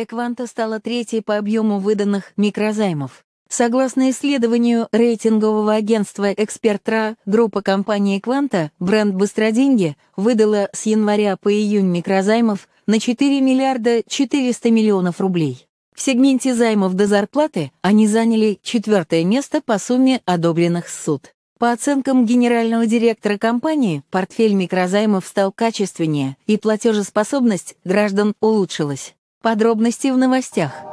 Экванта стала третьей по объему выданных микрозаймов. Согласно исследованию рейтингового агентства «Экспертра», группа компании «Экванта» бренд «Быстроденьги» выдала с января по июнь микрозаймов на 4 миллиарда 400 миллионов рублей. В сегменте займов до зарплаты они заняли четвертое место по сумме одобренных суд. По оценкам генерального директора компании, портфель микрозаймов стал качественнее, и платежеспособность граждан улучшилась. Подробности в новостях.